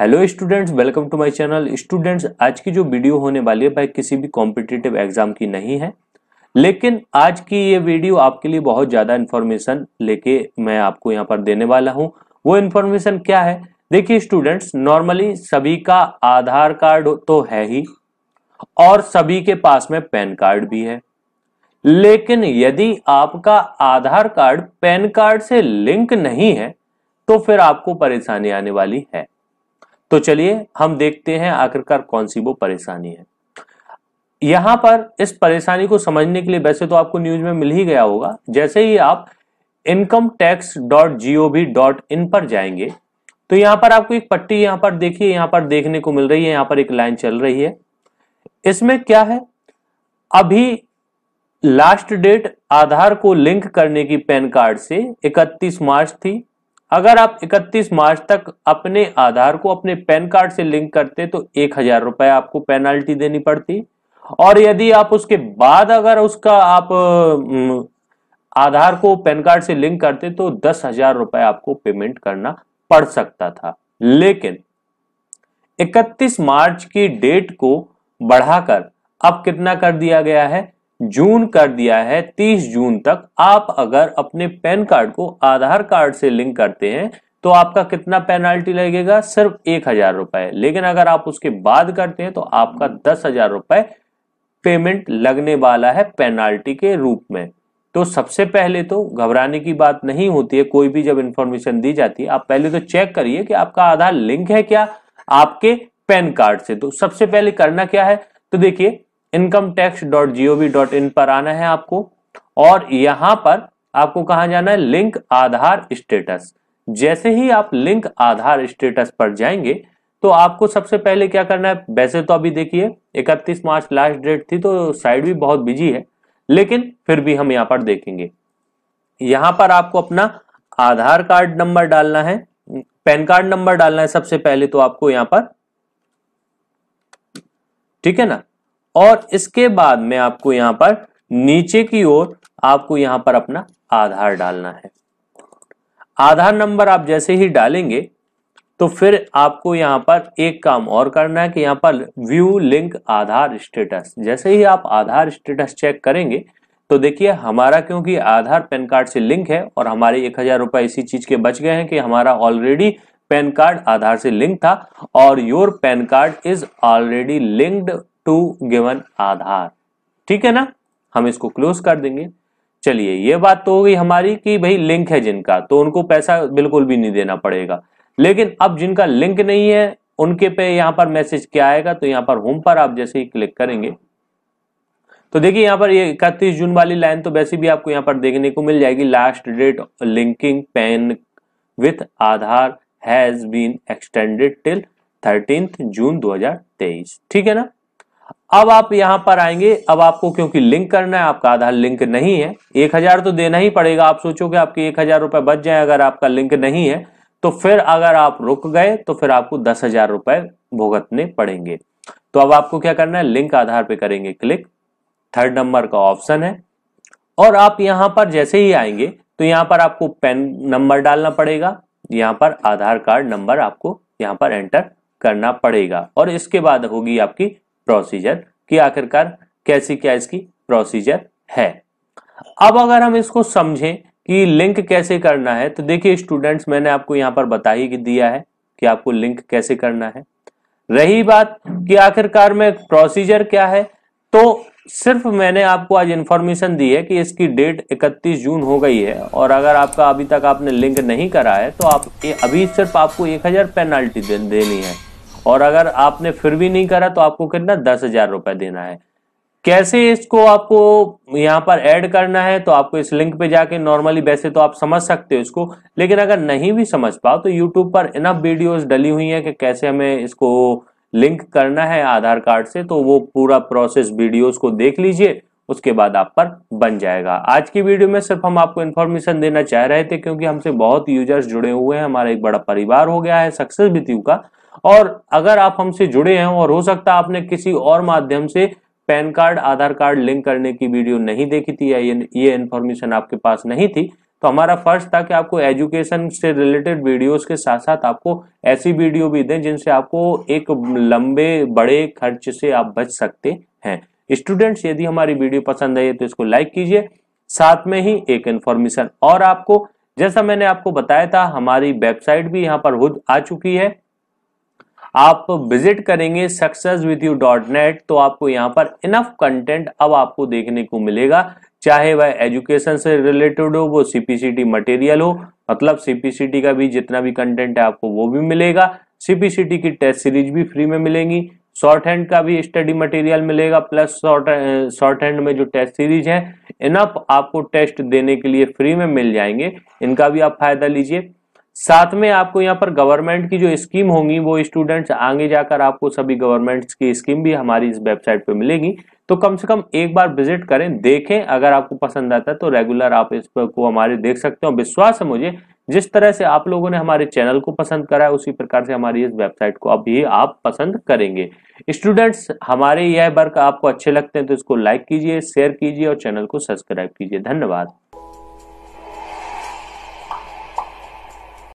hello students welcome to my channel students आज की जो वीडियो होने वाली है भाई किसी भी कॉम्पिटेटिव एग्जाम की नहीं है लेकिन आज की ये वीडियो आपके लिए बहुत ज़्यादा इन्फॉर्मेशन लेके मैं आपको यहाँ पर देने वाला हूँ वो इन्फॉर्मेशन क्या है देखिए स्टूडेंट्स नॉर्मली सभी का आधार कार्ड तो है ही और सभी के पास में पैन कार्ड भी है लेकिन यदि आपका आधार कार्ड पैन कार्ड से लिंक नहीं है तो फिर आपको परेशानी आने वाली है तो चलिए हम देखते हैं आखिरकार कौन सी वो परेशानी है यहां पर इस परेशानी को समझने के लिए वैसे तो आपको न्यूज में मिल ही गया होगा जैसे ही आप income tax dot G O V dot in पर जाएंगे तो यहां पर आपको एक पट्टी यहां पर देखिए यहां पर देखने को मिल रही है यहां पर एक लाइन चल रही है इसमें क्या है अभी लास्ट डेट आधार को लिंक करने की पैन कार्ड से 31 मार्च थी अगर आप 31 मार्च तक अपने आधार को अपने पैन कार्ड से लिंक करते तो एक हजार रुपए आपको पेनाल्टी देनी पड़ती और यदि आप उसके बाद अगर उसका आप आधार को पैन कार्ड से लिंक करते तो दस हजार रुपए आपको पेमेंट करना पड़ सकता था लेकिन 31 मार्च की डेट को बढ़ाकर अब कितना कर दिया गया है जून कर दिया है 30 जून तक आप अगर अपने पैन कार्ड को आधार कार्ड से लिंक करते हैं तो आपका कितना पेनाल्टी लगेगा सिर्फ एक हजार रुपए लेकिन अगर आप उसके बाद करते हैं तो आपका दस हजार रुपए पेमेंट लगने वाला है पेनाल्टी के रूप में तो सबसे पहले तो घबराने की बात नहीं होती है कोई भी जब इंफॉर्मेशन दी जाती है आप पहले तो चेक करिए कि आपका आधार लिंक है क्या आपके पैन कार्ड से तो सबसे पहले करना क्या है तो देखिए income tax dot G O V dot in पर आना है आपको और यहां पर आपको कहा जाना है लिंक आधार स्टेटस जैसे ही आप लिंक आधार स्टेटस पर जाएंगे तो आपको सबसे पहले क्या करना है वैसे तो अभी देखिए 31 मार्च लास्ट डेट थी तो साइड भी बहुत बिजी है लेकिन फिर भी हम यहाँ पर देखेंगे यहां पर आपको अपना आधार कार्ड नंबर डालना है पैन कार्ड नंबर डालना है सबसे पहले तो आपको यहां पर ठीक है ना और इसके बाद में आपको यहां पर नीचे की ओर आपको यहां पर अपना आधार डालना है आधार नंबर आप जैसे ही डालेंगे तो फिर आपको यहां पर एक काम और करना है कि यहाँ पर व्यू लिंक आधार स्टेटस जैसे ही आप आधार स्टेटस चेक करेंगे तो देखिए हमारा क्योंकि आधार पैन कार्ड से लिंक है और हमारे एक हजार रुपए इसी चीज के बच गए हैं कि हमारा ऑलरेडी पैन कार्ड आधार से लिंक था और your PAN card is already linked to given Aadhaar ठीक है ना हम इसको क्लोज कर देंगे चलिए ये बात तो हो गई हमारी कि भाई लिंक है जिनका तो उनको पैसा बिल्कुल भी नहीं देना पड़ेगा लेकिन अब जिनका लिंक नहीं है उनके पे यहां पर मैसेज क्या आएगा तो यहां पर होम पर आप जैसे ही क्लिक करेंगे तो देखिए यहां पर ये इकतीस जून वाली लाइन तो वैसे भी आपको यहां पर देखने को मिल जाएगी last date linking PAN with Aadhaar has been extended till thirteenth June 2023 ठीक है ना अब आप यहां पर आएंगे अब आपको क्योंकि लिंक करना है आपका आधार लिंक नहीं है एक हजार तो देना ही पड़ेगा आप सोचोगे आपके एक हजार रुपए बच जाए अगर आपका लिंक नहीं है तो फिर अगर आप रुक गए तो फिर आपको दस हजार रुपए भुगतने पड़ेंगे तो अब आपको क्या करना है लिंक आधार पर करेंगे क्लिक थर्ड नंबर का ऑप्शन है और आप यहां पर जैसे ही आएंगे तो यहां पर आपको पेन नंबर डालना पड़ेगा यहां पर आधार कार्ड नंबर आपको यहां पर एंटर करना पड़ेगा और इसके बाद होगी आपकी प्रोसीजर कि आखिरकार कैसी क्या इसकी प्रोसीजर है अब अगर हम इसको समझें कि लिंक कैसे करना है तो देखिए स्टूडेंट्स मैंने आपको यहां पर बता ही दिया है कि आपको लिंक कैसे करना है रही बात कि आखिरकार में प्रोसीजर क्या है तो सिर्फ मैंने आपको आज इंफॉर्मेशन दी है कि इसकी डेट 31 जून हो गई है और अगर आपका अभी तक आपने लिंक नहीं करा है तो आप अभी सिर्फ आपको 1000 पेनल्टी देनी है और अगर आपने फिर भी नहीं करा तो आपको कितना दस हजार रुपए देना है कैसे इसको आपको यहाँ पर ऐड करना है तो आपको इस लिंक पे जाके नॉर्मली वैसे तो आप समझ सकते हो इसको लेकिन अगर नहीं भी समझ पाओ तो यूट्यूब पर इनफ वीडियोस डली हुई है कि कैसे हमें इसको लिंक करना है आधार कार्ड से तो वो पूरा प्रोसेस वीडियोस को देख लीजिए उसके बाद आप पर बन जाएगा आज की वीडियो में सिर्फ हम आपको इन्फॉर्मेशन देना चाह रहे थे क्योंकि हमसे बहुत यूजर्स जुड़े हुए हैं हमारा एक बड़ा परिवार हो गया है सक्सेस बित्यू का और अगर आप हमसे जुड़े हैं और हो सकता है आपने किसी और माध्यम से PAN card Aadhaar card link करने की वीडियो नहीं देखी थी या ये इन्फॉर्मेशन आपके पास नहीं थी तो हमारा फर्ज था कि आपको एजुकेशन से रिलेटेड वीडियोस के साथ साथ आपको ऐसी वीडियो भी दें जिनसे आपको एक लंबे बड़े खर्च से आप बच सकते हैं स्टूडेंट्स यदि हमारी वीडियो पसंद आई है तो इसको लाइक कीजिए साथ में ही एक इन्फॉर्मेशन और आपको जैसा मैंने आपको बताया था हमारी वेबसाइट भी यहाँ पर आ चुकी है आप विजिट करेंगे success with you dot net तो आपको यहाँ पर इनफ कंटेंट अब आपको देखने को मिलेगा चाहे वह एजुकेशन से रिलेटेड हो वो सीपीसीटी मटेरियल हो मतलब सीपीसीटी का भी जितना भी कंटेंट है आपको वो भी मिलेगा सीपीसीटी की टेस्ट सीरीज भी फ्री में मिलेंगी शॉर्ट हैंड का भी स्टडी मटेरियल मिलेगा प्लस शॉर्ट शॉर्ट हैंड में जो टेस्ट सीरीज है इनफ आपको टेस्ट देने के लिए फ्री में मिल जाएंगे इनका भी आप फायदा लीजिए साथ में आपको यहाँ पर गवर्नमेंट की जो स्कीम होंगी वो स्टूडेंट्स आगे जाकर आपको सभी गवर्नमेंट्स की स्कीम भी हमारी इस वेबसाइट पे मिलेगी तो कम से कम एक बार विजिट करें देखें अगर आपको पसंद आता है तो रेगुलर आप इस को हमारे देख सकते हो विश्वास है मुझे जिस तरह से आप लोगों ने हमारे चैनल को पसंद करा है उसी प्रकार से हमारी इस वेबसाइट को अब ये आप पसंद करेंगे स्टूडेंट्स हमारे यह वर्क आपको अच्छे लगते हैं तो इसको लाइक कीजिए शेयर कीजिए और चैनल को सब्सक्राइब कीजिए धन्यवाद